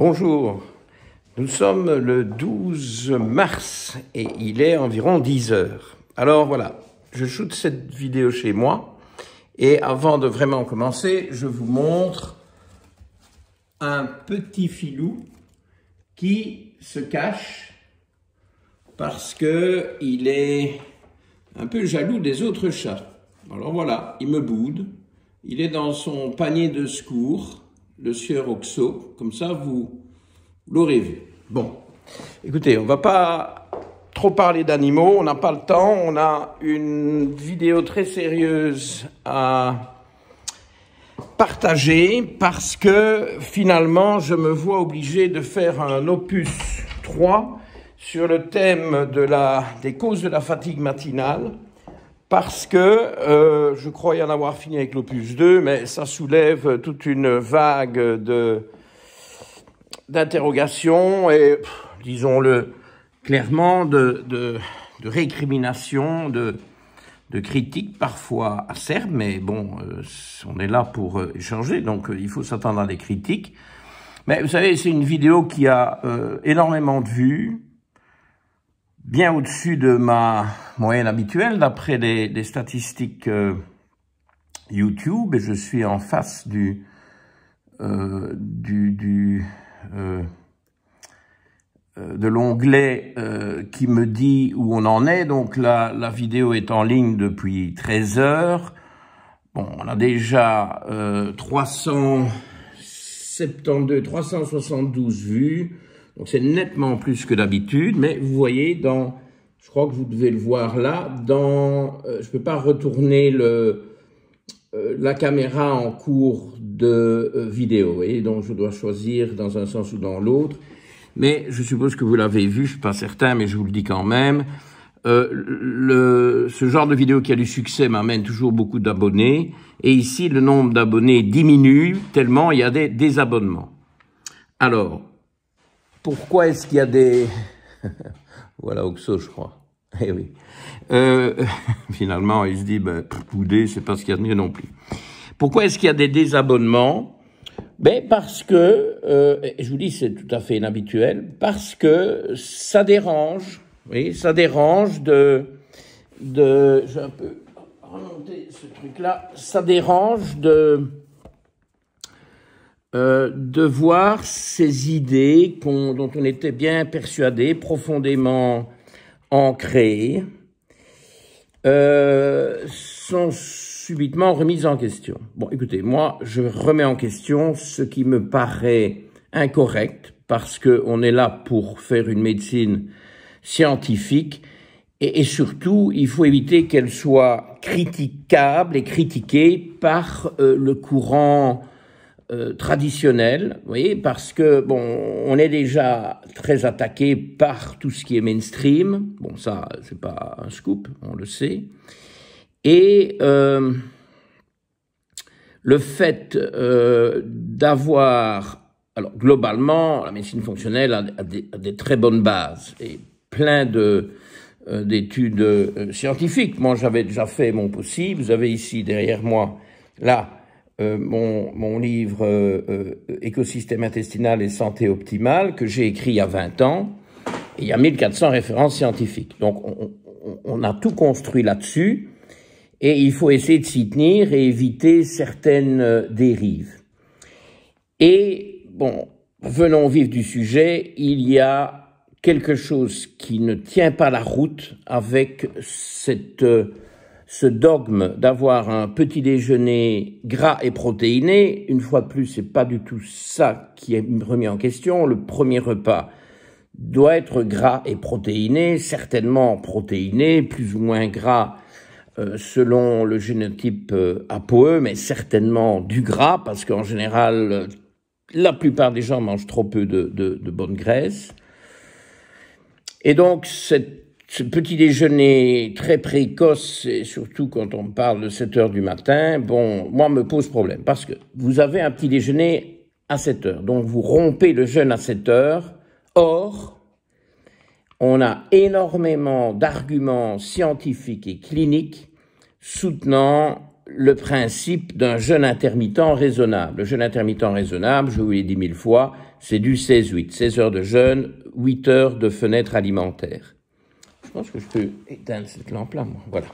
Bonjour, nous sommes le 12 mars et il est environ 10 heures. Alors voilà, je shoote cette vidéo chez moi et avant de vraiment commencer, je vous montre un petit filou qui se cache parce que il est un peu jaloux des autres chats. Alors voilà, il me boude, il est dans son panier de secours le sieur Oxo. Comme ça, vous l'aurez vu. Bon. Écoutez, on va pas trop parler d'animaux, on n'a pas le temps. On a une vidéo très sérieuse à partager parce que finalement, je me vois obligé de faire un opus 3 sur le thème de la, des causes de la fatigue matinale parce que euh, je crois y en avoir fini avec l'opus 2, mais ça soulève euh, toute une vague de d'interrogations et, disons-le clairement, de, de, de récriminations, de, de critiques parfois acerbes, mais bon, euh, on est là pour échanger, donc il faut s'attendre à des critiques. Mais vous savez, c'est une vidéo qui a énormément de vues, bien au-dessus de ma moyenne habituelle d'après des, statistiques euh, YouTube et je suis en face du, euh, euh, de l'onglet qui me dit où on en est. Donc la, la vidéo est en ligne depuis 13 heures. Bon, on a déjà 372, 372 vues. Donc c'est nettement plus que d'habitude, mais vous voyez dans, je crois que vous devez le voir là, dans, ne euh, je peux pas retourner le, euh, la caméra en cours de euh, vidéo, donc je dois choisir dans un sens ou dans l'autre. Mais je suppose que vous l'avez vu, je suis pas certain, mais je vous le dis quand même. ce genre de vidéo qui a du succès m'amène toujours beaucoup d'abonnés. Et ici, le nombre d'abonnés diminue tellement il y a des désabonnements. Alors, pourquoi est-ce qu'il y a des... voilà, Oxo, je crois. Eh oui. Euh, finalement, il se dit, ben, poudé, c'est pas ce qu'il y a de mieux non plus. Pourquoi est-ce qu'il y a des désabonnements ben parce que, euh, je vous dis, c'est tout à fait inhabituel, parce que ça dérange, oui, ça dérange de, de, je vais un peu remonter ce truc-là, ça dérange de, euh, de voir ces idées dont on était bien persuadé, profondément ancrées, euh, sont subitement remises en question. Bon, écoutez, moi, je remets en question ce qui me paraît incorrect, parce qu'on est là pour faire une médecine scientifique, et, surtout, il faut éviter qu'elle soit critiquable et critiquée par euh, le courant euh, traditionnel, traditionnelle, vous voyez, parce que bon, on est déjà très attaqué par tout ce qui est mainstream. Bon, ça, c'est pas un scoop, on le sait. Et euh, le fait euh, d'avoir, alors globalement, la médecine fonctionnelle a, des, des, très bonnes bases et plein de d'études scientifiques. Moi, j'avais déjà fait mon possible. Vous avez ici derrière moi, là, euh, mon, mon, livre euh, euh, Écosystème intestinal et santé optimale que j'ai écrit il y a 20 ans. il y a 1400 références scientifiques. Donc on, on, on a tout construit là-dessus et il faut essayer de s'y tenir et éviter certaines dérives. Et bon, venons vivre du sujet, il y a quelque chose qui ne tient pas la route avec cette ce dogme d'avoir un petit déjeuner gras et protéiné, une fois de plus, c'est pas du tout ça qui est remis en question. Le premier repas doit être gras et protéiné, certainement protéiné, plus ou moins gras euh, selon le génotype euh, apoE, mais certainement du gras, parce qu'en général, la plupart des gens mangent trop peu de, de bonne graisse. Et donc, cette ce petit déjeuner très précoce, et surtout quand on parle de 7 heures du matin, bon, moi, me pose problème. Parce que vous avez un petit déjeuner à 7 heures. Donc, vous rompez le jeûne à 7 heures. Or, on a énormément d'arguments scientifiques et cliniques soutenant le principe d'un jeûne intermittent raisonnable. Le jeûne intermittent raisonnable, je vous l'ai dit mille fois, c'est du 16-8, 16 heures de jeûne, 8 heures de fenêtre alimentaire. Je pense que je peux éteindre cette lampe-là, moi. Voilà.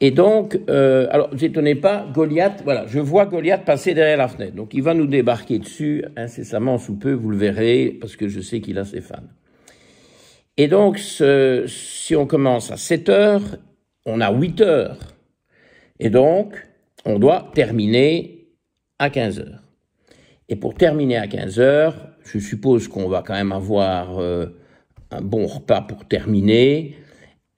Et donc, euh, alors, vous étonnez pas, Goliath, voilà, je vois Goliath passer derrière la fenêtre. Donc, il va nous débarquer dessus incessamment sous peu, vous le verrez, parce que je sais qu'il a ses fans. Et donc, ce, si on commence à 7 heures, on a 8 heures. Et donc, on doit terminer à 15 heures. Et pour terminer à 15 heures, je suppose qu'on va quand même avoir euh, un bon repas pour terminer,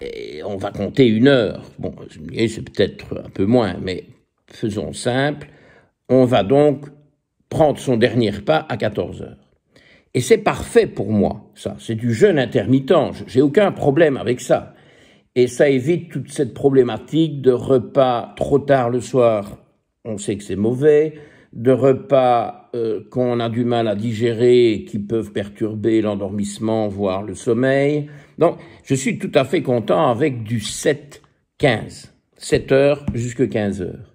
et on va compter une heure. Bon, c'est peut-être un peu moins, mais faisons simple. On va donc prendre son dernier repas à 14 heures. Et c'est parfait pour moi, ça. C'est du jeûne intermittent. J'ai aucun problème avec ça. Et ça évite toute cette problématique de repas trop tard le soir. On sait que c'est mauvais de repas euh, qu'on a du mal à digérer et qui peuvent perturber l'endormissement, voire le sommeil. Donc, je suis tout à fait content avec du 7-15, 7 heures jusqu'à 15 heures.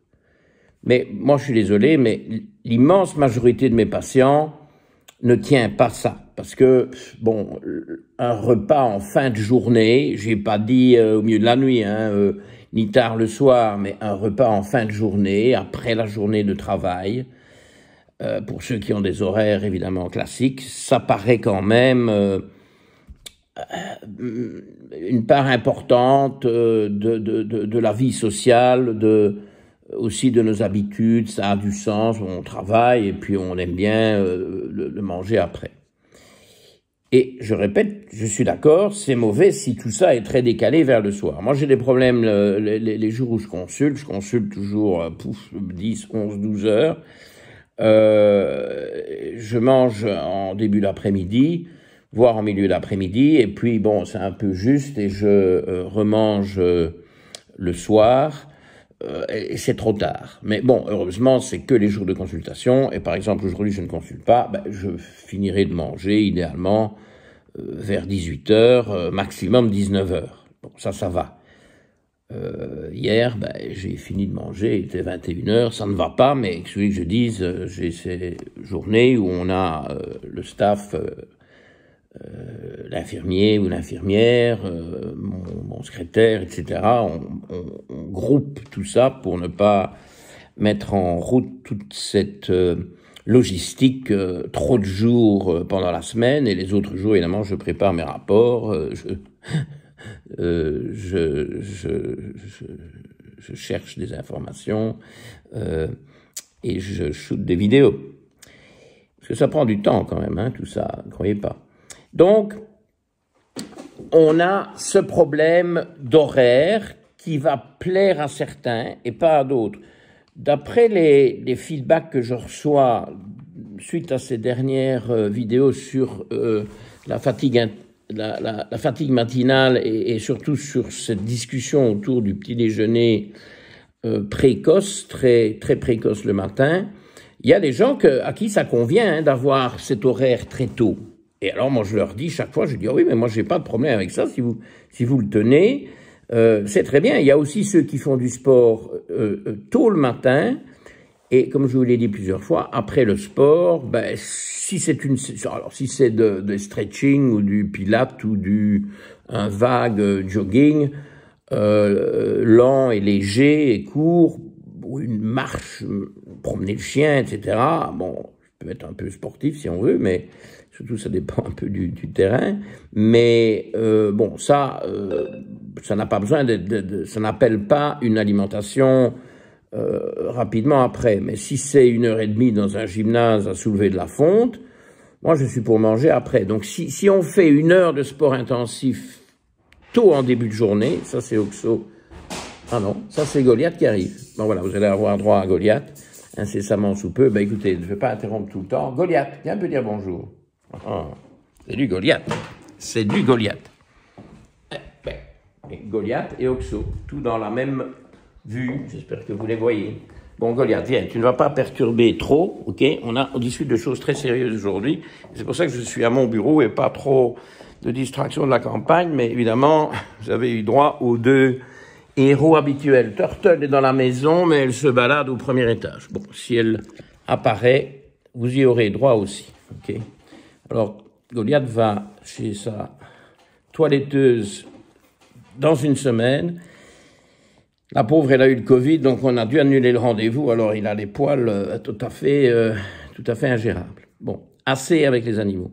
Mais moi, je suis désolé, mais l'immense majorité de mes patients ne tient pas ça. Parce que, bon, un repas en fin de journée, j'ai pas dit euh, au milieu de la nuit, hein, euh, ni tard le soir, mais un repas en fin de journée, après la journée de travail. Euh, pour ceux qui ont des horaires évidemment classiques, ça paraît quand même euh, euh, une part importante de, la vie sociale, de, aussi de nos habitudes, ça a du sens, on travaille et puis on aime bien le manger après. Et je répète, je suis d'accord, c'est mauvais si tout ça est très décalé vers le soir. Moi, j'ai des problèmes euh, les, jours où je consulte. Je consulte toujours euh, pouf, 10, 11, 12 heures. Euh, je mange en début d'après-midi, voire en milieu d'après-midi. Et puis, bon, c'est un peu juste et je remange le soir. Euh, et c'est trop tard. Mais bon, heureusement, c'est que les jours de consultation. Et par exemple, aujourd'hui, je ne consulte pas. Ben, je finirai de manger, idéalement, euh, vers 18h, euh, maximum 19h. Bon, ça, ça va. hier, ben, j'ai fini de manger, il était 21h, ça ne va pas, mais excusez que je dise, j'ai ces journées où on a le staff euh, l'infirmier ou l'infirmière, euh, mon, secrétaire, etc. On, groupe tout ça pour ne pas mettre en route toute cette euh, logistique, trop de jours pendant la semaine et les autres jours, évidemment, je prépare mes rapports, je, je, cherche des informations et je shoot des vidéos. Parce que ça prend du temps quand même, hein, tout ça, ne croyez pas. Donc, on a ce problème d'horaire qui va plaire à certains et pas à d'autres. D'après les, feedbacks que je reçois suite à ces dernières euh, vidéos sur euh, la, fatigue, matinale et, surtout sur cette discussion autour du petit déjeuner euh, précoce, très, précoce le matin, il y a des gens à qui ça convient hein, d'avoir cet horaire très tôt. Et alors, moi, je leur dis chaque fois, je dis, ah oui, mais moi, j'ai pas de problème avec ça. Si vous, si vous le tenez, euh, c'est très bien. Il y a aussi ceux qui font du sport euh, euh, tôt le matin. Et comme je vous l'ai dit plusieurs fois, après le sport, ben, si c'est une, alors si c'est de, stretching ou du pilate ou du un vague jogging lent et léger et court, ou une marche, promener le chien, etc. Bon, je peux être un peu sportif si on veut, mais surtout ça dépend un peu du, terrain, mais euh, bon, ça, euh, ça n'a pas besoin de, ça n'appelle pas une alimentation euh, rapidement après. Mais si c'est une heure et demie dans un gymnase à soulever de la fonte, moi je suis pour manger après. Donc si, si on fait une heure de sport intensif tôt en début de journée, ça c'est Oxo. Ah non, ça c'est Goliath qui arrive. Bon voilà, vous allez avoir droit à Goliath incessamment sous peu. Ben écoutez, je ne vais pas interrompre tout le temps. Goliath, viens un peu dire bonjour. Ah. c'est du Goliath. C'est du Goliath. Eh, eh, eh, Goliath et Oxo, tout dans la même vue. J'espère que vous les voyez. Bon, Goliath, viens, tu ne vas pas perturber trop, ok on, a, on discute de choses très sérieuses aujourd'hui. C'est pour ça que je suis à mon bureau et pas trop de distraction de la campagne, mais évidemment, vous avez eu droit aux deux héros habituels. Turtle est dans la maison, mais elle se balade au premier étage. Bon, si elle apparaît, vous y aurez droit aussi, ok alors, Goliath va chez sa toiletteuse dans une semaine. La pauvre, elle a eu le Covid, donc on a dû annuler le rendez-vous. Alors, il a les poils euh, tout, à fait, euh, tout à fait ingérables. Bon, assez avec les animaux.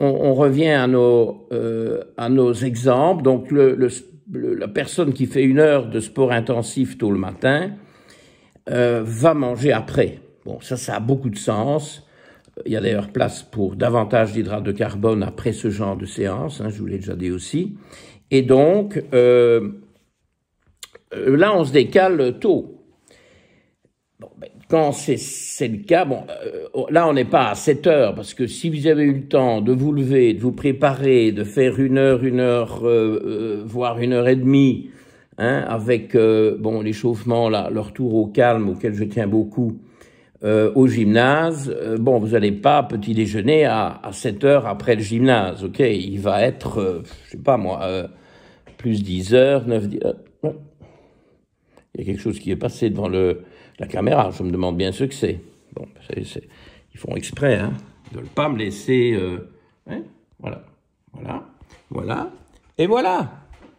On, revient à nos, euh, à nos exemples. Donc, la personne qui fait une heure de sport intensif tôt le matin va manger après. Bon, ça, ça a beaucoup de sens il y a d'ailleurs place pour davantage d'hydrates de carbone après ce genre de séance, hein, je vous l'ai déjà dit aussi. Et donc, euh, euh, là, on se décale tôt. Ben, quand c'est le cas, bon, euh, oh, là, on n'est pas à 7 heures, parce que si vous avez eu le temps de vous lever, de vous préparer, de faire une heure, une heure, voire une heure et demie, hein, avec bon, l'échauffement, le retour au calme auquel je tiens beaucoup, euh, au gymnase, euh, bon, vous n'allez pas petit déjeuner à, 7 heures après le gymnase, ok Il va être, je euh, je sais pas moi, plus 10 heures, 9, Il y a quelque chose qui est passé devant le, la caméra, je me demande bien ce que c'est. Bon, ils font exprès, hein ne pas me laisser... Hein? voilà, voilà, voilà, et voilà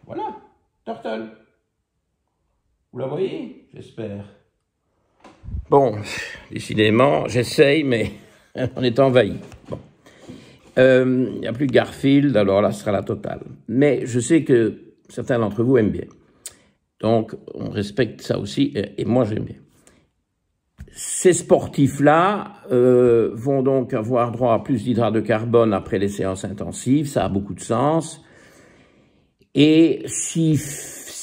Voilà, Turtle Vous la voyez, j'espère Bon, décidément, j'essaye, mais on est envahi. Il n'y euh, a plus Garfield, alors là, ce sera la totale. Mais je sais que certains d'entre vous aiment bien. Donc, on respecte ça aussi, et, moi, j'aime bien. Ces sportifs-là euh, vont donc avoir droit à plus d'hydrates de carbone après les séances intensives, ça a beaucoup de sens. Et si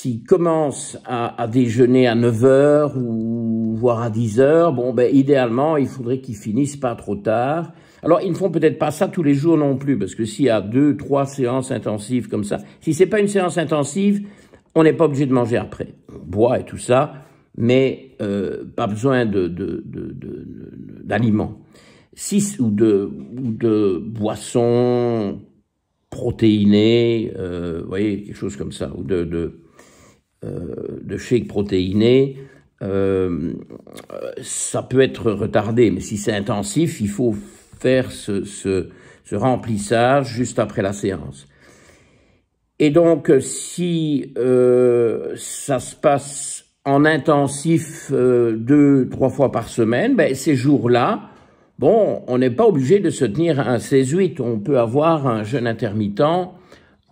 s'il commence à, déjeuner à 9h ou voire à 10h, bon ben idéalement, il faudrait qu'il finisse pas trop tard. Alors, ils ne font peut-être pas ça tous les jours non plus, parce que s'il y a deux, trois séances intensives comme ça, si c'est pas une séance intensive, on n'est pas obligé de manger après. On euh, boit et tout ça, mais euh, pas besoin d'aliments. De, de, de, ou de, ou de boissons protéinées, euh, voyez, quelque chose comme ça, ou de, de euh, de shake protéiné, euh, ça peut être retardé, mais si c'est intensif, il faut faire ce, remplissage juste après la séance. Et donc, si euh, ça se passe en intensif deux, trois fois par semaine, ben, ces jours-là, bon, on n'est pas obligé de se tenir un 16-8. On peut avoir un jeûne intermittent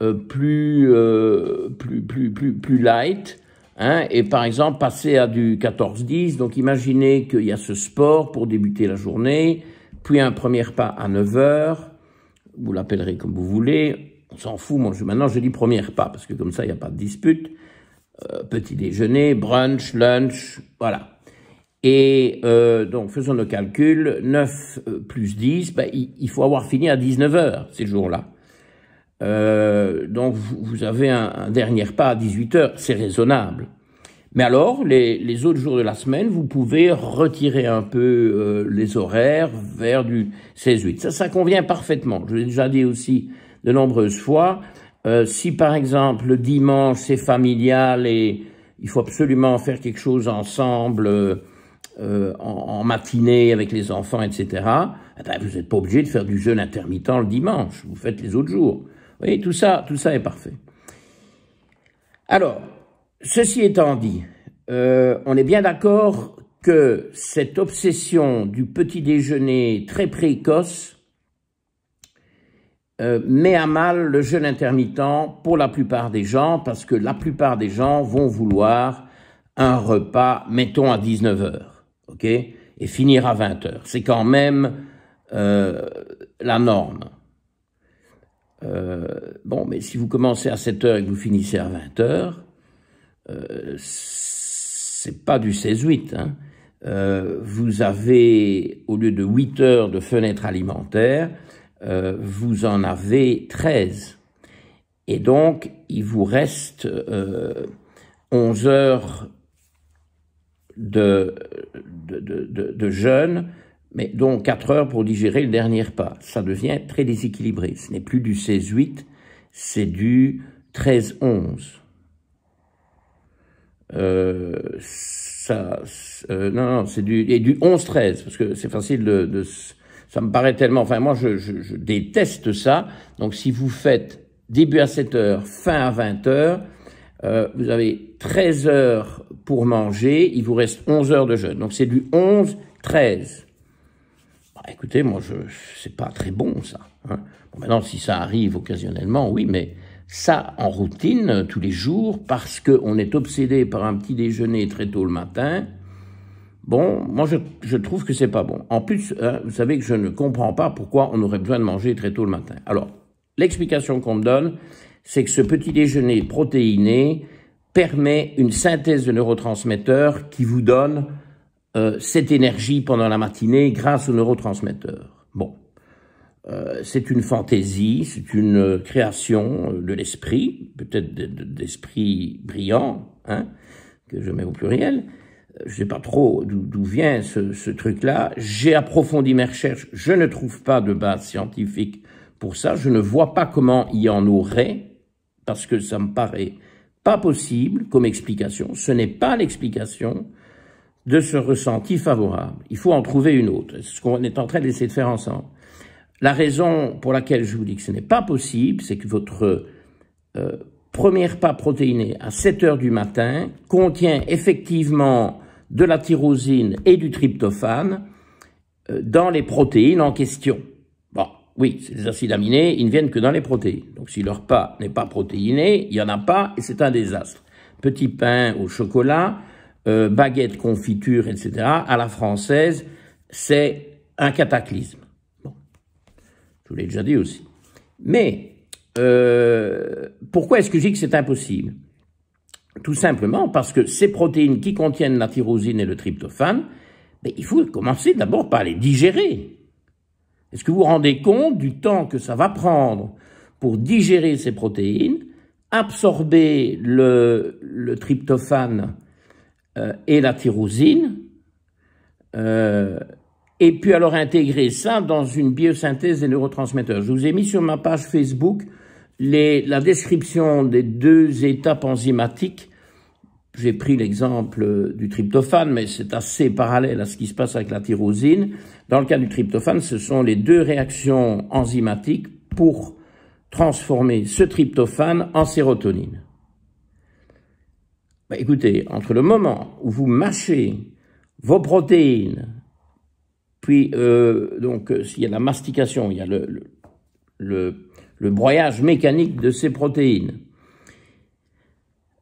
euh, euh, plus, plus, plus, plus, light. Hein, et par exemple, passer à du 14-10, donc imaginez qu'il y a ce sport pour débuter la journée, puis un premier pas à 9 h vous l'appellerez comme vous voulez, on s'en fout, moi, maintenant je dis premier pas, parce que comme ça, il n'y a pas de dispute, euh, petit déjeuner, brunch, lunch, voilà. Et donc, faisons le calcul, 9 plus 10, ben, il, faut avoir fini à 19 h ces jours-là. Euh, donc vous avez un, dernier pas à 18 heures, c'est raisonnable. Mais alors, les, les, autres jours de la semaine, vous pouvez retirer un peu euh, les horaires vers du 16-8. Ça, ça convient parfaitement. Je l'ai déjà dit aussi de nombreuses fois. Euh, si par exemple le dimanche c'est familial et il faut absolument faire quelque chose ensemble en, matinée avec les enfants, etc., eh ben, vous n'êtes pas obligé de faire du jeûne intermittent le dimanche. Vous faites les autres jours. Vous tout ça, tout ça est parfait. Alors, ceci étant dit, euh, on est bien d'accord que cette obsession du petit déjeuner très précoce euh, met à mal le jeûne intermittent pour la plupart des gens, parce que la plupart des gens vont vouloir un repas, mettons, à 19h, ok, et finir à 20h. C'est quand même euh, la norme. Euh, bon, mais si vous commencez à 7 h et que vous finissez à 20 h euh, c'est pas du 16-8. Hein. Euh, vous avez, au lieu de 8 heures de fenêtre alimentaire, euh, vous en avez 13. Et donc, il vous reste 11 heures de, de, de jeûne mais dont 4 heures pour digérer le dernier pas. Ça devient très déséquilibré. Ce n'est plus du 16-8, c'est du 13-11. Euh, ça, euh, non, non, c'est du, du 11-13, parce que c'est facile de, de, ça me paraît tellement, enfin, moi, je, je, déteste ça. Donc, si vous faites début à 7 heures, fin à 20 heures, euh, vous avez 13 heures pour manger, il vous reste 11 heures de jeûne. Donc, c'est du 11-13. Ah, écoutez, moi, je c'est pas très bon, ça. Hein. maintenant, si ça arrive occasionnellement, oui, mais ça en routine, euh, tous les jours, parce qu'on est obsédé par un petit déjeuner très tôt le matin, bon, moi, je, trouve que c'est pas bon. En plus, hein, vous savez que je ne comprends pas pourquoi on aurait besoin de manger très tôt le matin. Alors, l'explication qu'on me donne, c'est que ce petit déjeuner protéiné permet une synthèse de neurotransmetteurs qui vous donne euh, cette énergie pendant la matinée grâce aux neurotransmetteurs. Bon, euh, c'est une fantaisie, c'est une euh, création de l'esprit, peut-être d'esprit brillant, hein, que je mets au pluriel. Je sais pas trop d'où vient ce, ce truc-là. J'ai approfondi mes recherches. Je ne trouve pas de base scientifique pour ça. Je ne vois pas comment il y en aurait, parce que ça me paraît pas possible comme explication. Ce n'est pas l'explication de ce ressenti favorable. Il faut en trouver une autre. C'est ce qu'on est en train d'essayer de faire ensemble. La raison pour laquelle je vous dis que ce n'est pas possible, c'est que votre euh, premier protéinée protéiné à 7 heures du matin contient effectivement de la tyrosine et du tryptophane euh, dans les protéines en question. Bon, oui, ces acides aminés, ils ne viennent que dans les protéines. Donc si leur pas n'est pas protéiné, il n'y en a pas et c'est un désastre. Petit pain au chocolat, euh, Baguette confiture etc., à la française, c'est un cataclysme. Bon. Je vous l'ai déjà dit aussi. Mais euh, pourquoi est-ce que je dis que c'est impossible Tout simplement parce que ces protéines qui contiennent la tyrosine et le tryptophane, ben, il faut commencer d'abord par les digérer. Est-ce que vous vous rendez compte du temps que ça va prendre pour digérer ces protéines, absorber le, le tryptophane euh, et la tyrosine, euh, et puis alors intégrer ça dans une biosynthèse des neurotransmetteurs. Je vous ai mis sur ma page Facebook les, la description des deux étapes enzymatiques. J'ai pris l'exemple du tryptophane, mais c'est assez parallèle à ce qui se passe avec la tyrosine. Dans le cas du tryptophane, ce sont les deux réactions enzymatiques pour transformer ce tryptophane en sérotonine. Bah, écoutez, entre le moment où vous mâchez vos protéines, puis euh, donc euh, s'il y a la mastication, il y a le, broyage mécanique de ces protéines,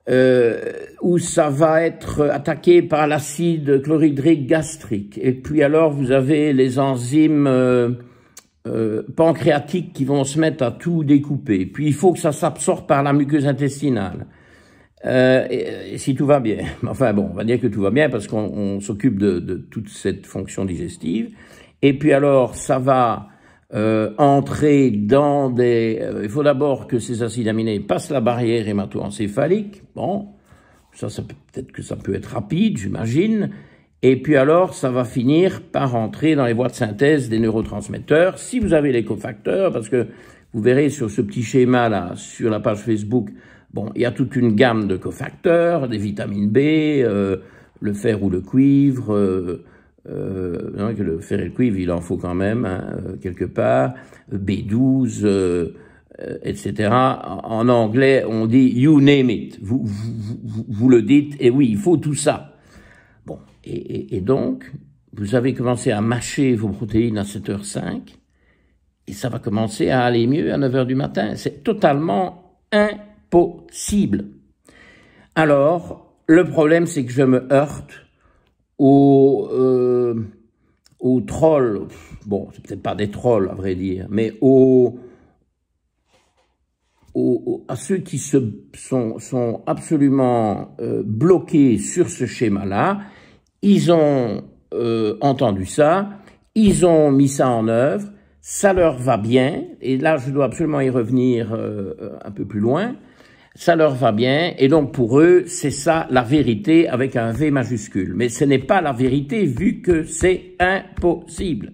euh, où ça va être attaqué par l'acide chlorhydrique gastrique. Et puis alors, vous avez les enzymes pancréatiques qui vont se mettre à tout découper. Puis il faut que ça s'absorbe par la muqueuse intestinale. Euh, euh, si tout va bien, enfin bon, on va dire que tout va bien parce qu'on s'occupe de, de, toute cette fonction digestive. Et puis alors, ça va euh, entrer dans des... il faut d'abord que ces acides aminés passent la barrière hémato Bon, ça, ça peut-être que ça peut être rapide, j'imagine. Et puis alors, ça va finir par entrer dans les voies de synthèse des neurotransmetteurs, si vous avez les cofacteurs, parce que vous verrez sur ce petit schéma là, sur la page Facebook, Bon, il y a toute une gamme de cofacteurs, des vitamines B, euh, le fer ou le cuivre. Euh, euh, hein, le fer et le cuivre, il en faut quand même, hein, quelque part. B12, etc. En anglais, on dit you name it. Vous, vous, le dites, et oui, il faut tout ça. Bon, et, donc, vous avez commencé à mâcher vos protéines à 7h05, et ça va commencer à aller mieux à 9h du matin. C'est totalement incroyable possible. Alors, le problème, c'est que je me heurte aux, euh, trolls, bon, c'est peut-être pas des trolls, à vrai dire, mais aux, à ceux qui se, sont, absolument euh, bloqués sur ce schéma-là. Ils ont euh, entendu ça, ils ont mis ça en œuvre, ça leur va bien, et là je dois absolument y revenir un peu plus loin, ça leur va bien, et donc pour eux, c'est ça la vérité avec un V majuscule. Mais ce n'est pas la vérité vu que c'est impossible.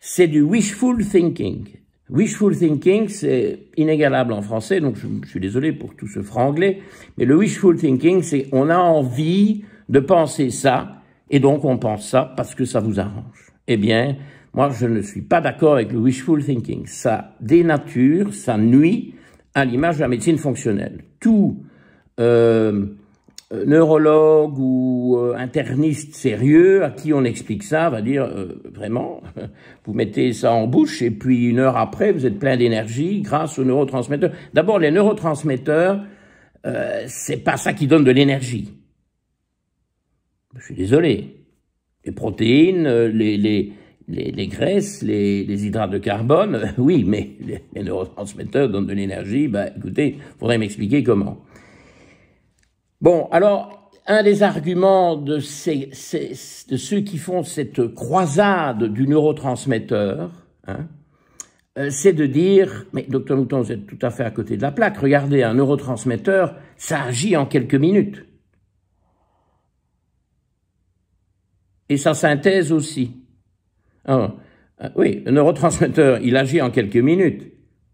C'est du wishful thinking. Wishful thinking, c'est inégalable en français, donc je, suis désolé pour tout ce franglais, mais le wishful thinking, c'est on a envie de penser ça, et donc on pense ça parce que ça vous arrange. Eh bien, moi, je ne suis pas d'accord avec le wishful thinking. Ça dénature, ça nuit, à l'image de la médecine fonctionnelle. Tout euh, euh, neurologue ou euh, interniste sérieux à qui on explique ça va dire vraiment, vous mettez ça en bouche et puis une heure après, vous êtes plein d'énergie grâce aux neurotransmetteurs. D'abord, les neurotransmetteurs, c'est pas ça qui donne de l'énergie. Je suis désolé. Les protéines, les, les, les, graisses, les, hydrates de carbone, oui, mais les, neurotransmetteurs donnent de l'énergie, ben, écoutez, il faudrait m'expliquer comment. Bon, alors, un des arguments de, ceux qui font cette croisade du neurotransmetteur, hein, euh, c'est de dire, mais docteur Mouton, vous êtes tout à fait à côté de la plaque, regardez, un neurotransmetteur, ça agit en quelques minutes. Et sa synthèse aussi. Alors, euh, oui, le neurotransmetteur, il agit en quelques minutes.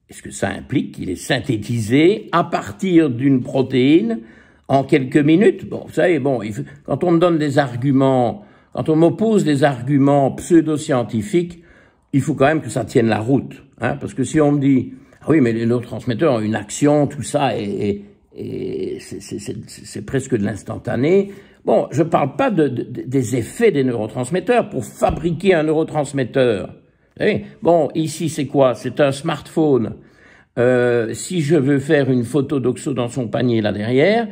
Est-ce que ça implique qu'il est synthétisé à partir d'une protéine en quelques minutes Bon, vous savez, bon, quand on me donne des arguments, quand on m'oppose des arguments pseudo-scientifiques, il faut quand même que ça tienne la route. Hein, parce que si on me dit, ah oui, mais les neurotransmetteurs ont une action, tout ça, et c'est presque de l'instantané, Bon, je ne parle pas de, des effets des neurotransmetteurs pour fabriquer un neurotransmetteur. Vous bon, ici c'est quoi C'est un smartphone. Euh, si je veux faire une photo d'Oxo dans son panier là derrière,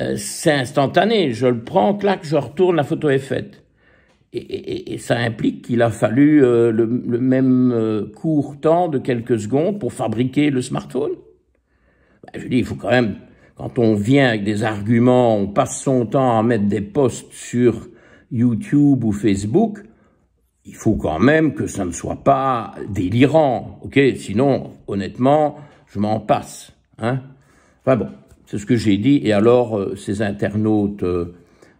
euh, c'est instantané. Je le prends, clac, je retourne, la photo est faite. Et, ça implique qu'il a fallu euh, le, même court temps de quelques secondes pour fabriquer le smartphone. Bah, je dis, il faut quand même quand on vient avec des arguments, on passe son temps à mettre des posts sur YouTube ou Facebook, il faut quand même que ça ne soit pas délirant, ok Sinon, honnêtement, je m'en passe, hein Enfin bon, c'est ce que j'ai dit. Et alors, euh, ces internautes euh,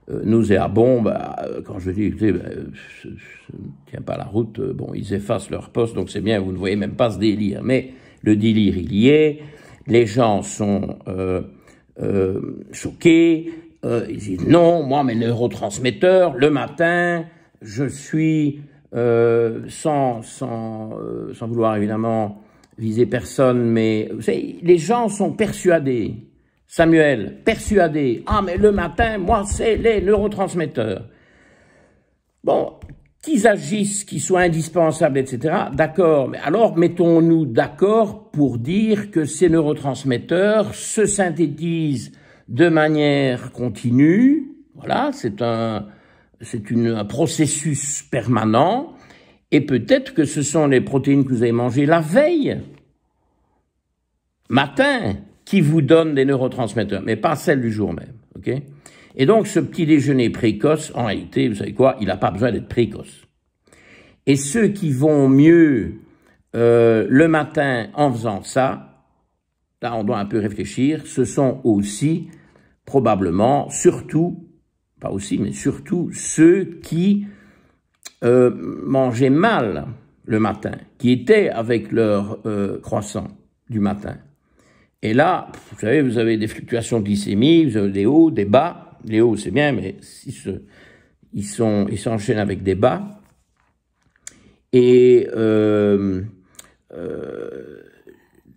à euh, bah, euh, quand je dis, écoutez, bah, ne tient pas la route, bon, ils effacent leurs posts, donc c'est bien, vous ne voyez même pas ce délire. Mais le délire, il y est. Les gens sont euh, choqués. Euh, ils disent non, moi mes neurotransmetteurs, le matin, je suis euh, sans, euh, sans, vouloir évidemment viser personne, mais vous savez, les gens sont persuadés. Samuel, persuadé. Ah, mais le matin, moi, c'est les neurotransmetteurs. Bon, qu'ils agissent, qu'ils soient indispensables, etc. D'accord, mais alors mettons-nous d'accord pour dire que ces neurotransmetteurs se synthétisent de manière continue. Voilà, c'est un, c'est un processus permanent. Et peut-être que ce sont les protéines que vous avez mangées la veille, matin, qui vous donnent des neurotransmetteurs, mais pas celles du jour même. ok et donc, ce petit déjeuner précoce, en réalité, vous savez quoi, il n'a pas besoin d'être précoce. Et ceux qui vont mieux euh, le matin en faisant ça, là, on doit un peu réfléchir, ce sont aussi, probablement, surtout, pas aussi, mais surtout, ceux qui euh, mangeaient mal le matin, qui étaient avec leur euh, croissant du matin. Et là, vous savez, vous avez des fluctuations de glycémie, vous avez des hauts, des bas les hauts, c'est bien, mais ils, se, ils, sont, ils s'enchaînent avec des bas. Et euh, euh,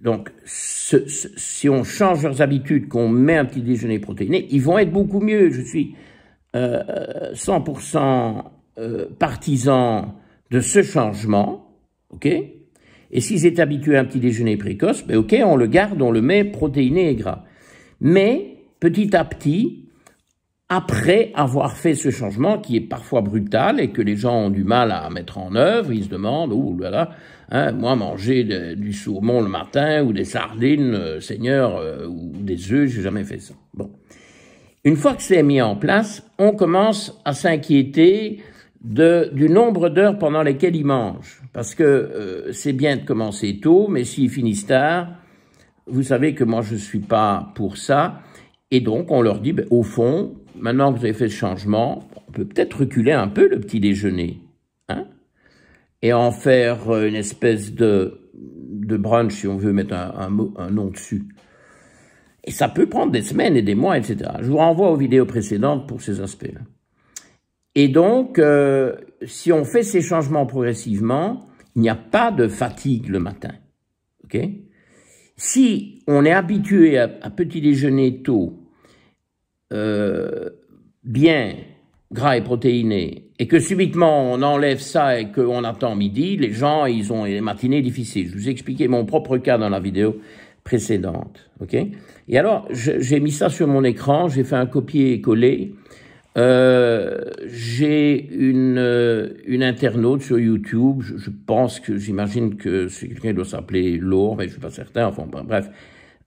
donc, si on change leurs habitudes, qu'on met un petit déjeuner protéiné, ils vont être beaucoup mieux. Je suis 100% euh, partisan de ce changement, ok Et s'ils étaient habitués à un petit déjeuner précoce, ben ok, on le garde, on le met protéiné et gras. Mais petit à petit, après avoir fait ce changement qui est parfois brutal et que les gens ont du mal à mettre en œuvre. Ils se demandent, ou là hein, moi manger du saumon le matin ou des sardines, euh, Seigneur, euh, ou des œufs, j'ai jamais fait ça. Bon. Une fois que c'est mis en place, on commence à s'inquiéter de, du nombre d'heures pendant lesquelles ils mangent. Parce que euh, c'est bien de commencer tôt, mais s'ils finissent tard, vous savez que moi je ne suis pas pour ça. Et donc on leur dit, ben, au fond, maintenant que vous avez fait le changement, on peut peut-être reculer un peu le petit déjeuner, hein, et en faire euh, une espèce de, brunch, si on veut mettre un, nom dessus. Et ça peut prendre des semaines et des mois, etc. Je vous renvoie aux vidéos précédentes pour ces aspects-là. Et donc, euh, si on fait ces changements progressivement, il n'y a pas de fatigue le matin. ok si on est habitué à petit déjeuner tôt, euh, bien gras et protéiné, et que subitement on enlève ça et qu'on attend midi, les gens, ils ont des matinées difficiles. Je vous ai expliqué mon propre cas dans la vidéo précédente. ok et alors, j'ai mis ça sur mon écran, j'ai fait un copier-coller. Euh, j'ai une, euh, une internaute sur YouTube, je, pense que, j'imagine que c'est quelqu'un doit s'appeler Laure, mais je suis pas certain, enfin bref,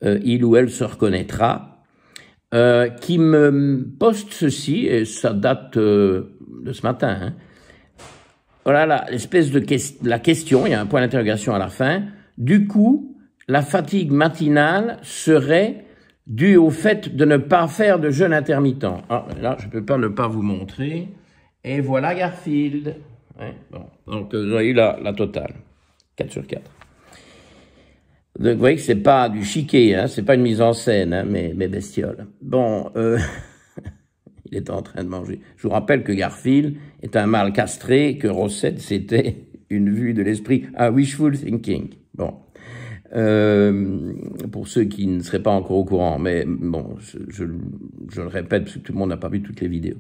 euh, il ou elle se reconnaîtra. Euh, qui me poste ceci, et ça date euh, de ce matin. Hein. Voilà l'espèce de la question, il y a un point d'interrogation à la fin. Du coup, la fatigue matinale serait due au fait de ne pas faire de jeûne intermittent. Ah, là, je ne peux pas ne pas vous montrer. Et voilà Garfield. Donc, euh, vous avez eu la, la totale. 4 sur 4. Donc vous voyez que c'est pas du chiquet, hein, c'est pas une mise en scène, hein, mes, bestioles. Bon, euh, il était en train de manger. Je vous rappelle que Garfield est un mâle castré, que Rossette, c'était une vue de l'esprit, un wishful thinking. Bon. Euh, pour ceux qui ne seraient pas encore au courant, mais bon, je, le répète parce que tout le monde n'a pas vu toutes les vidéos.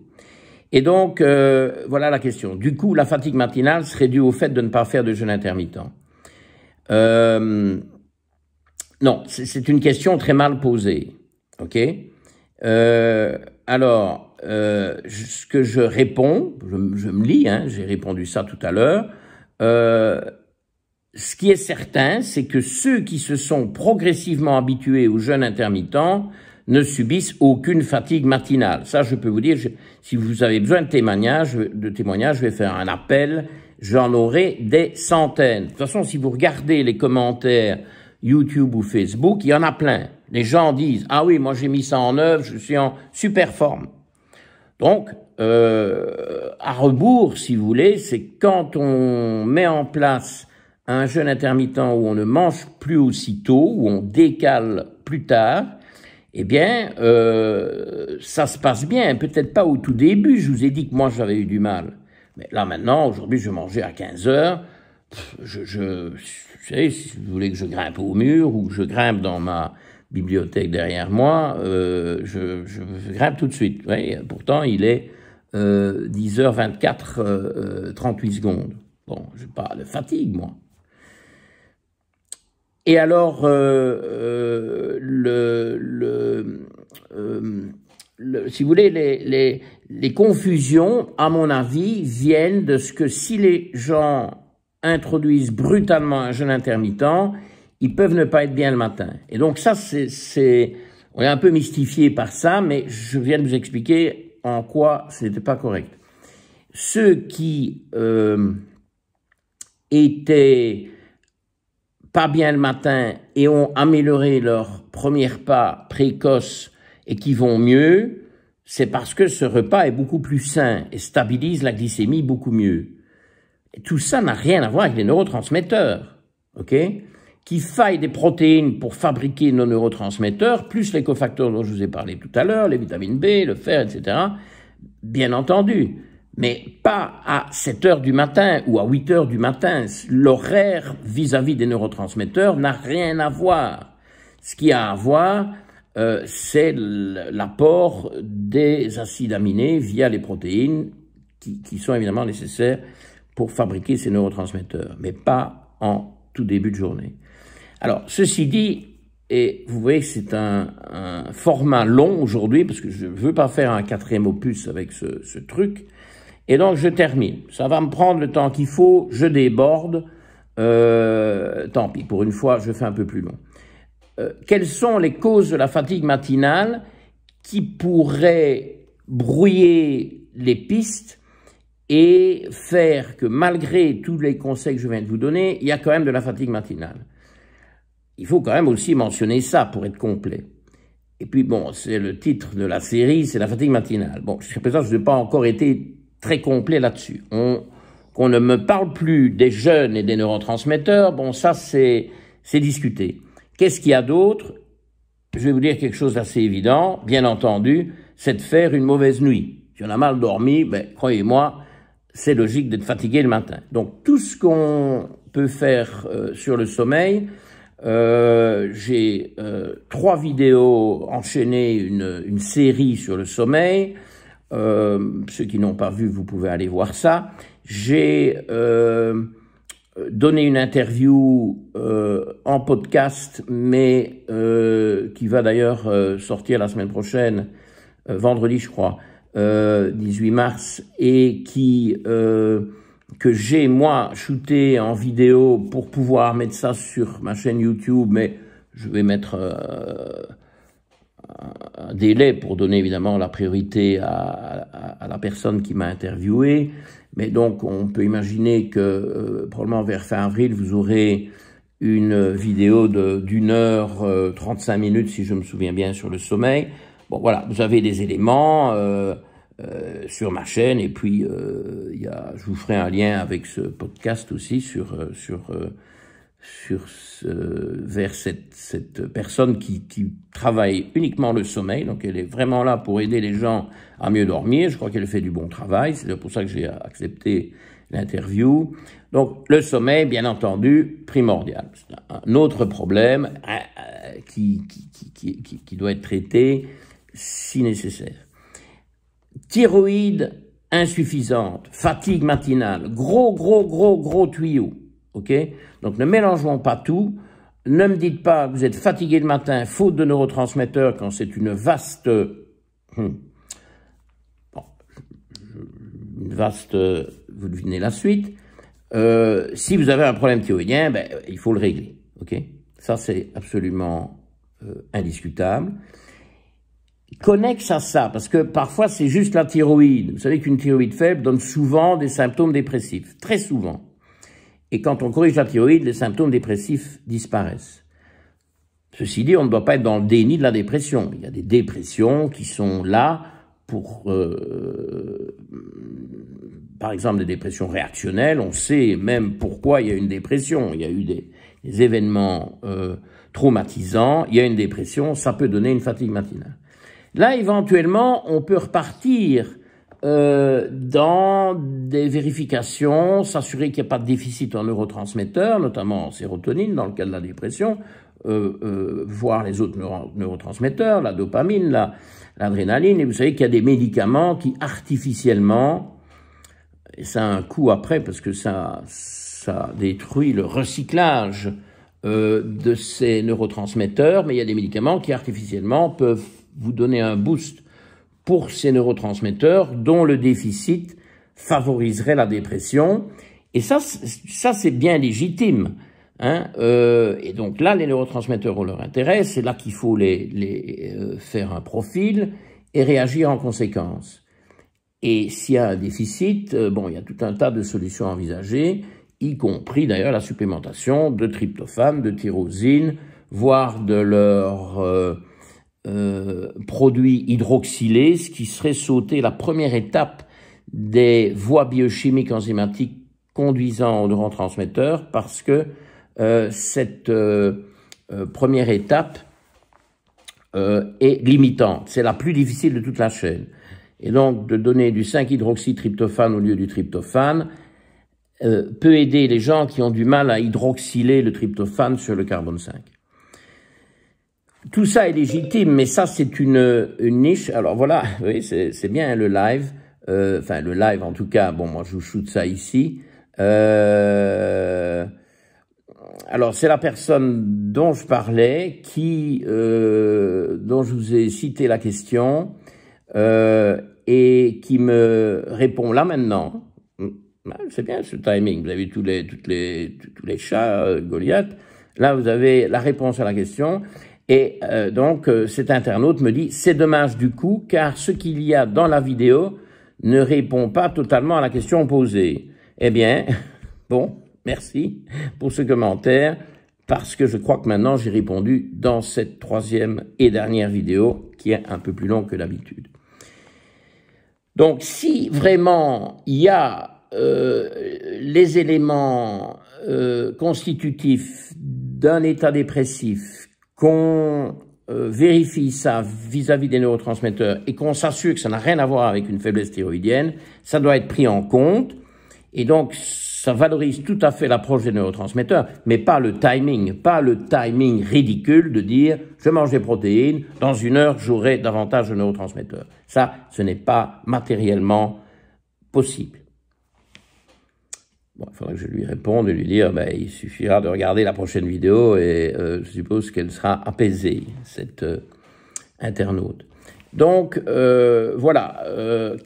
Et donc, euh, voilà la question. Du coup, la fatigue matinale serait due au fait de ne pas faire de jeûne intermittent. Euh, non, c'est une question très mal posée. OK euh, Alors, euh, ce que je réponds, je, me lis, hein, j'ai répondu ça tout à l'heure. Euh, ce qui est certain, c'est que ceux qui se sont progressivement habitués au jeûne intermittent ne subissent aucune fatigue matinale. Ça, je peux vous dire, si vous avez besoin de témoignages, de témoignages, je vais faire un appel, j'en aurai des centaines. De toute façon, si vous regardez les commentaires YouTube ou Facebook, il y en a plein. Les gens disent ah oui, moi j'ai mis ça en œuvre, je suis en super forme. Donc euh, à rebours, si vous voulez, c'est quand on met en place un jeûne intermittent où on ne mange plus aussitôt, où on décale plus tard, eh bien, euh, ça se passe bien. Peut-être pas au tout début, je vous ai dit que moi j'avais eu du mal. Mais là maintenant, aujourd'hui, je mangeais à 15 heures. je, si vous voulez que je grimpe au mur ou que je grimpe dans ma bibliothèque derrière moi, euh, je, grimpe tout de suite. pourtant, il est 10h24, euh, 38 euh, secondes. Bon, je pas de fatigue, moi. Et alors, si vous voulez, les confusions, à mon avis, viennent de ce que si les gens introduisent brutalement un jeûne intermittent, ils peuvent ne pas être bien le matin. Et donc ça, c'est, on est un peu mystifié par ça, mais je viens de vous expliquer en quoi ce n'était pas correct. Ceux qui euh, étaient pas bien le matin et ont amélioré leur premier pas précoce et qui vont mieux, c'est parce que ce repas est beaucoup plus sain et stabilise la glycémie beaucoup mieux tout ça n'a rien à voir avec les neurotransmetteurs, ok Qui faille des protéines pour fabriquer nos neurotransmetteurs, plus les cofacteurs dont je vous ai parlé tout à l'heure, les vitamines B, le fer, etc. Bien entendu, mais pas à 7 heures du matin ou à 8 heures du matin. L'horaire vis-à-vis des neurotransmetteurs n'a rien à voir. Ce qui a à voir, euh, c'est l'apport des acides aminés via les protéines qui, qui sont évidemment nécessaires pour fabriquer ces neurotransmetteurs, mais pas en tout début de journée. Alors, ceci dit, et vous voyez que c'est un, format long aujourd'hui, parce que je ne veux pas faire un quatrième opus avec ce, truc. Et donc, je termine. Ça va me prendre le temps qu'il faut, je déborde. Euh, tant pis, pour une fois, je fais un peu plus long. Euh, quelles sont les causes de la fatigue matinale qui pourraient brouiller les pistes et faire que malgré tous les conseils que je viens de vous donner, il y a quand même de la fatigue matinale. Il faut quand même aussi mentionner ça pour être complet. Et puis bon, c'est le titre de la série, c'est la fatigue matinale. Bon, jusqu'à présent, je n'ai pas encore été très complet là-dessus. On, qu'on ne me parle plus des jeunes et des neurotransmetteurs, bon, ça c'est, c'est discuté. Qu'est-ce qu'il y a d'autre Je vais vous dire quelque chose d'assez évident, bien entendu, c'est de faire une mauvaise nuit. Si on a mal dormi, ben, croyez-moi, c'est logique d'être fatigué le matin. Donc tout ce qu'on peut faire euh, sur le sommeil, euh, j'ai euh, trois vidéos enchaînées, une, série sur le sommeil. ceux qui n'ont pas vu, vous pouvez aller voir ça. J'ai donné une interview en podcast, mais qui va d'ailleurs sortir la semaine prochaine, vendredi je crois, 18 euh, mars et qui euh, que j'ai moi shooté en vidéo pour pouvoir mettre ça sur ma chaîne YouTube, mais je vais mettre euh, un délai pour donner évidemment la priorité à, à la personne qui m'a interviewé. Mais donc on peut imaginer que probablement vers fin avril vous aurez une vidéo d'une heure 35 minutes si je me souviens bien sur le sommeil Bon, voilà, vous avez des éléments euh, euh sur ma chaîne, et puis euh, y a, je vous ferai un lien avec ce podcast aussi sur, euh, sur, euh, sur vers cette, cette personne qui, qui, travaille uniquement le sommeil. Donc, elle est vraiment là pour aider les gens à mieux dormir. Je crois qu'elle fait du bon travail. C'est pour ça que j'ai accepté l'interview. Donc, le sommeil, bien entendu, primordial. C'est un autre problème hein, qui, qui, qui, qui doit être traité si nécessaire. Thyroïde insuffisante, fatigue matinale, gros, gros, gros, gros tuyau. Donc ne mélangeons pas tout. Ne me dites pas que vous êtes fatigué le matin, faute de neurotransmetteurs, quand c'est une vaste... Hmm, une vaste... Vous devinez la suite. Euh, si vous avez un problème thyroïdien, ben, il faut le régler. Ça, c'est absolument euh, indiscutable connexe à ça, parce que parfois c'est juste la thyroïde. Vous savez qu'une thyroïde faible donne souvent des symptômes dépressifs, très souvent. Et quand on corrige la thyroïde, les symptômes dépressifs disparaissent. Ceci dit, on ne doit pas être dans le déni de la dépression. Il y a des dépressions qui sont là pour, euh, par exemple, des dépressions réactionnelles. On sait même pourquoi il y a une dépression. Il y a eu des, événements euh, traumatisants. Il y a une dépression. Ça peut donner une fatigue matinale. Là, éventuellement, on peut repartir euh, dans des vérifications, s'assurer qu'il n'y a pas de déficit en neurotransmetteurs, notamment en sérotonine dans le cas de la dépression, euh, euh, voir les autres neurotransmetteurs, la dopamine, l'adrénaline, et vous savez qu'il y a des médicaments qui artificiellement, et ça a un coût après parce que ça, ça détruit le recyclage euh, de ces neurotransmetteurs, mais il y a des médicaments qui artificiellement peuvent vous donner un boost pour ces neurotransmetteurs dont le déficit favoriserait la dépression. Et ça, ça c'est bien légitime. Hein, euh, et donc là, les neurotransmetteurs ont leur intérêt, c'est là qu'il faut les, euh, faire un profil et réagir en conséquence. Et s'il y a un déficit, euh, bon, il y a tout un tas de solutions envisagées, y compris d'ailleurs la supplémentation de tryptophane, de tyrosine, voire de leur euh, produit produits hydroxylés, ce qui serait sauter la première étape des voies biochimiques enzymatiques conduisant aux neurotransmetteurs, parce que euh, cette euh, première étape est limitante. C'est la plus difficile de toute la chaîne. Et donc, de donner du 5-hydroxytryptophane au lieu du tryptophane peut aider les gens qui ont du mal à hydroxyler le tryptophane sur le carbone 5. Tout ça est légitime, mais ça, c'est une, niche. Alors voilà, oui, c'est bien hein, le live. Euh, enfin, le live, en tout cas. Bon, moi, je vous shoot ça ici. Euh, alors, c'est la personne dont je parlais, qui, euh, dont je vous ai cité la question, et qui me répond là maintenant. Mm. C'est bien ce timing. Vous avez tous les, toutes les, tous les chats Goliath. Là, vous avez la réponse à la question. Et euh, donc euh, cet internaute me dit, c'est dommage du coup, car ce qu'il y a dans la vidéo ne répond pas totalement à la question posée. Eh bien, bon, merci pour ce commentaire, parce que je crois que maintenant j'ai répondu dans cette troisième et dernière vidéo, qui est un peu plus longue que d'habitude. Donc si vraiment il y a euh, les éléments constitutifs d'un état dépressif qu'on euh, vérifie ça vis-à-vis des neurotransmetteurs et qu'on s'assure que ça n'a rien à voir avec une faiblesse thyroïdienne, ça doit être pris en compte. Et donc, ça valorise tout à fait l'approche des neurotransmetteurs, mais pas le timing, pas le timing ridicule de dire je mange des protéines, dans une heure j'aurai davantage de neurotransmetteurs. Ça, ce n'est pas matériellement possible il faudrait que je lui réponde et lui dire, ben, il suffira de regarder la prochaine vidéo et euh, je suppose qu'elle sera apaisée, cette euh, internaute. Donc euh, voilà,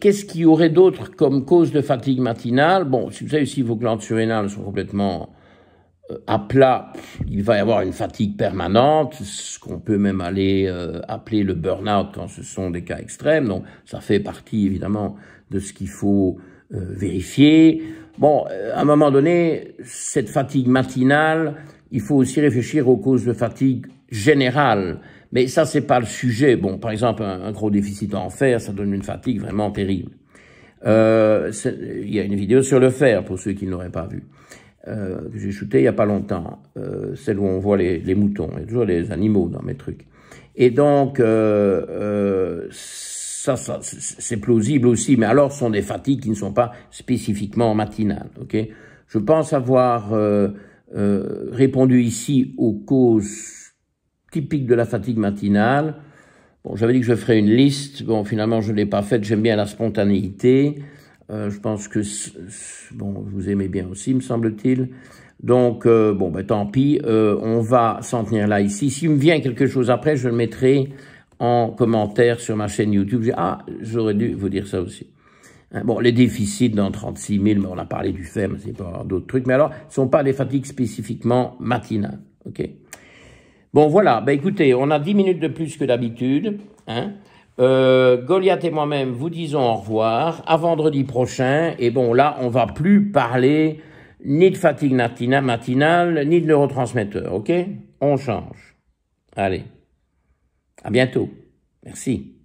qu'est-ce qu'il y aurait d'autre comme cause de fatigue matinale Bon, si vous savez si vos glandes surrénales sont complètement à plat, il va y avoir une fatigue permanente, ce qu'on peut même aller appeler le burn-out quand ce sont des cas extrêmes. Donc ça fait partie évidemment de ce qu'il faut vérifier. Bon, euh, à un moment donné, cette fatigue matinale, il faut aussi réfléchir aux causes de fatigue générale. Mais ça, c'est pas le sujet. Bon, par exemple, un, gros déficit en fer, ça donne une fatigue vraiment terrible. Euh, il y a une vidéo sur le fer, pour ceux qui ne l'auraient pas vue, euh, que j'ai shootée il n'y a pas longtemps. celle où on voit les, moutons. Il y a toujours les animaux dans mes trucs. Et donc, ça, ça c'est plausible aussi, mais alors ce sont des fatigues qui ne sont pas spécifiquement matinales. je pense avoir euh, euh, répondu ici aux causes typiques de la fatigue matinale. Bon, j'avais dit que je ferais une liste. Bon, finalement, je l'ai pas faite. J'aime bien la spontanéité. Euh, je pense que bon, vous aimez bien aussi, me semble-t-il. Donc, bon, ben, tant pis, on va s'en tenir là ici. S'il me vient quelque chose après, je le mettrai en commentaire sur ma chaîne YouTube. J'ai ah, j'aurais dû vous dire ça aussi. Hein, bon, les déficits dans 36 000, mais on a parlé du FEM, c'est pas d'autres trucs. Mais alors, ce sont pas des fatigues spécifiquement matinales. Ok. Bon, voilà. ben écoutez, on a 10 minutes de plus que d'habitude. Hein. Euh, Goliath et moi-même vous disons au revoir. À vendredi prochain. Et bon, là, on va plus parler ni de fatigue matinale, ni de neurotransmetteur. Ok On change. Allez. À bientôt. Merci.